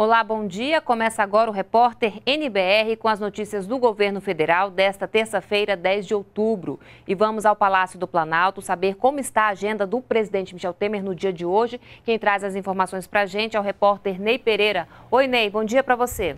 Olá, bom dia. Começa agora o repórter NBR com as notícias do governo federal desta terça-feira, 10 de outubro. E vamos ao Palácio do Planalto saber como está a agenda do presidente Michel Temer no dia de hoje. Quem traz as informações para a gente é o repórter Ney Pereira. Oi, Ney, bom dia para você.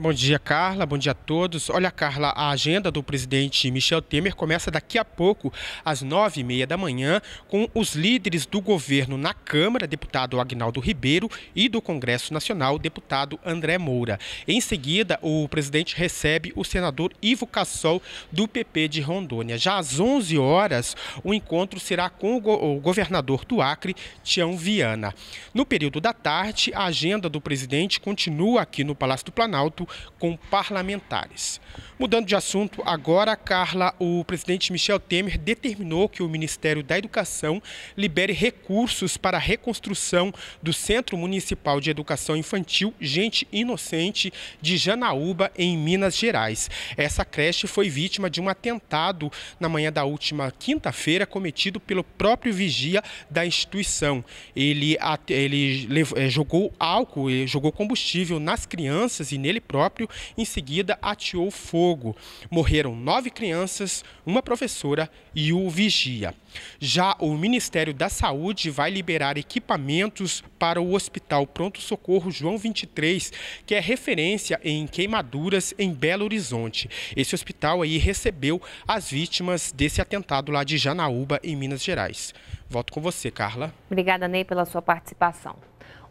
Bom dia, Carla. Bom dia a todos. Olha, Carla, a agenda do presidente Michel Temer começa daqui a pouco, às nove e meia da manhã, com os líderes do governo na Câmara, deputado Agnaldo Ribeiro, e do Congresso Nacional, deputado André Moura. Em seguida, o presidente recebe o senador Ivo Cassol, do PP de Rondônia. Já às onze horas, o encontro será com o governador do Acre, Tião Viana. No período da tarde, a agenda do presidente continua aqui no Palácio do Planalto com parlamentares. Mudando de assunto, agora, Carla, o presidente Michel Temer determinou que o Ministério da Educação libere recursos para a reconstrução do Centro Municipal de Educação Infantil Gente Inocente de Janaúba, em Minas Gerais. Essa creche foi vítima de um atentado na manhã da última quinta-feira cometido pelo próprio vigia da instituição. Ele, ele eh, jogou álcool, eh, jogou combustível nas crianças e nele próprio próprio, em seguida ateou fogo. Morreram nove crianças, uma professora e o vigia. Já o Ministério da Saúde vai liberar equipamentos para o Hospital Pronto Socorro João 23, que é referência em queimaduras em Belo Horizonte. Esse hospital aí recebeu as vítimas desse atentado lá de Janaúba, em Minas Gerais. Volto com você, Carla. Obrigada, Ney, pela sua participação.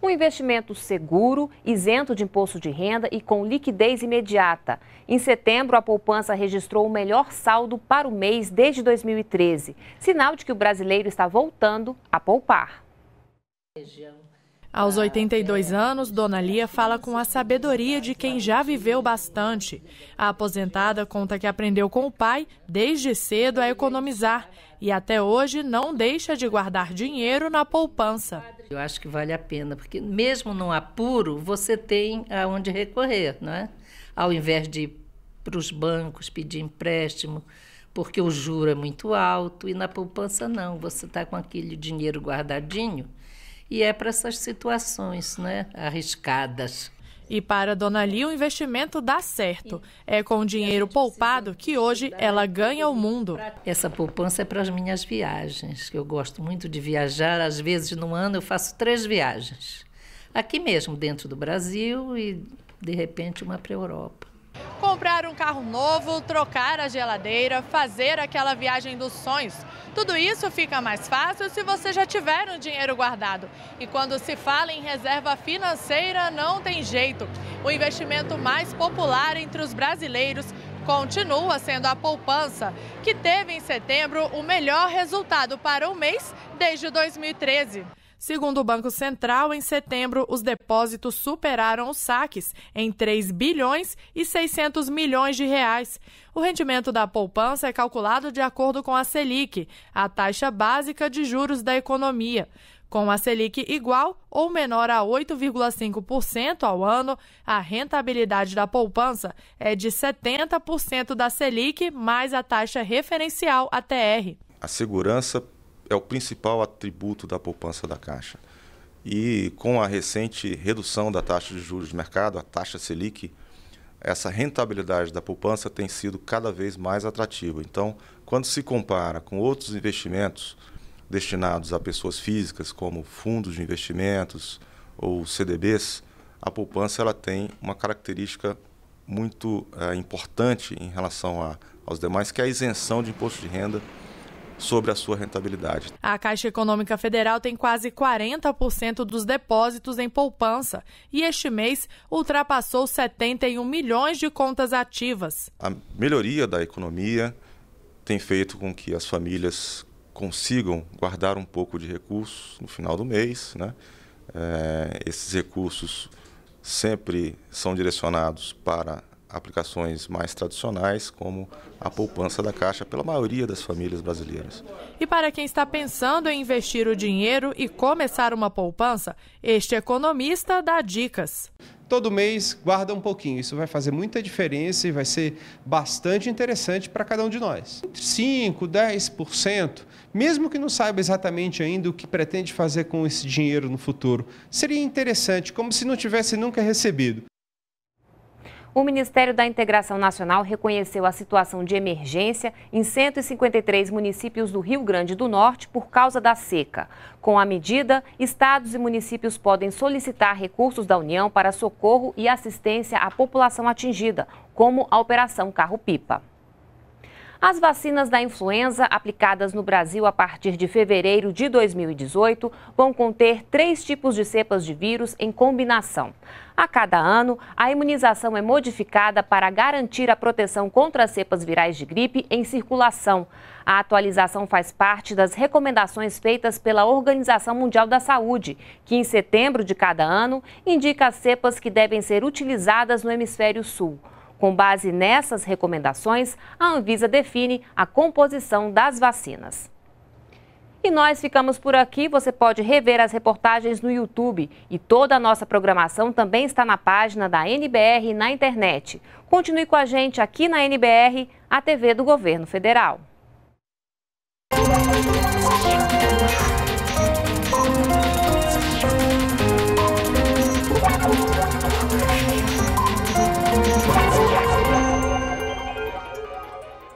Um investimento seguro, isento de imposto de renda e com liquidez imediata. Em setembro, a poupança registrou o melhor saldo para o mês desde 2013, sinal de que o brasileiro está voltando a poupar. Aos 82 anos, Dona Lia fala com a sabedoria de quem já viveu bastante. A aposentada conta que aprendeu com o pai desde cedo a economizar e até hoje não deixa de guardar dinheiro na poupança. Eu acho que vale a pena, porque mesmo num apuro, você tem aonde recorrer, não é? Ao invés de ir para os bancos pedir empréstimo, porque o juro é muito alto, e na poupança não, você está com aquele dinheiro guardadinho, e é para essas situações né, arriscadas. E para Dona Li, o investimento dá certo. É com o dinheiro poupado que hoje ela ganha o mundo. Essa poupança é para as minhas viagens, que eu gosto muito de viajar. Às vezes, no ano, eu faço três viagens. Aqui mesmo, dentro do Brasil e, de repente, uma para a Europa. Comprar um carro novo, trocar a geladeira, fazer aquela viagem dos sonhos – tudo isso fica mais fácil se você já tiver um dinheiro guardado. E quando se fala em reserva financeira, não tem jeito. O investimento mais popular entre os brasileiros continua sendo a poupança, que teve em setembro o melhor resultado para o mês desde 2013. Segundo o Banco Central, em setembro, os depósitos superaram os saques em 3 bilhões e 600 milhões de reais. O rendimento da poupança é calculado de acordo com a Selic, a taxa básica de juros da economia. Com a Selic igual ou menor a 8,5% ao ano, a rentabilidade da poupança é de 70% da Selic mais a taxa referencial ATR. A segurança é o principal atributo da poupança da Caixa. E com a recente redução da taxa de juros de mercado, a taxa Selic, essa rentabilidade da poupança tem sido cada vez mais atrativa. Então, quando se compara com outros investimentos destinados a pessoas físicas, como fundos de investimentos ou CDBs, a poupança ela tem uma característica muito é, importante em relação a, aos demais, que é a isenção de imposto de renda sobre a sua rentabilidade. A Caixa Econômica Federal tem quase 40% dos depósitos em poupança e este mês ultrapassou 71 milhões de contas ativas. A melhoria da economia tem feito com que as famílias consigam guardar um pouco de recursos no final do mês. Né? É, esses recursos sempre são direcionados para aplicações mais tradicionais, como a poupança da Caixa, pela maioria das famílias brasileiras. E para quem está pensando em investir o dinheiro e começar uma poupança, este economista dá dicas. Todo mês guarda um pouquinho, isso vai fazer muita diferença e vai ser bastante interessante para cada um de nós. Entre 5, 10%, mesmo que não saiba exatamente ainda o que pretende fazer com esse dinheiro no futuro, seria interessante, como se não tivesse nunca recebido. O Ministério da Integração Nacional reconheceu a situação de emergência em 153 municípios do Rio Grande do Norte por causa da seca. Com a medida, estados e municípios podem solicitar recursos da União para socorro e assistência à população atingida, como a Operação Carro-Pipa. As vacinas da influenza aplicadas no Brasil a partir de fevereiro de 2018 vão conter três tipos de cepas de vírus em combinação. A cada ano, a imunização é modificada para garantir a proteção contra as cepas virais de gripe em circulação. A atualização faz parte das recomendações feitas pela Organização Mundial da Saúde, que em setembro de cada ano indica as cepas que devem ser utilizadas no hemisfério sul. Com base nessas recomendações, a Anvisa define a composição das vacinas. E nós ficamos por aqui. Você pode rever as reportagens no YouTube. E toda a nossa programação também está na página da NBR na internet. Continue com a gente aqui na NBR, a TV do Governo Federal.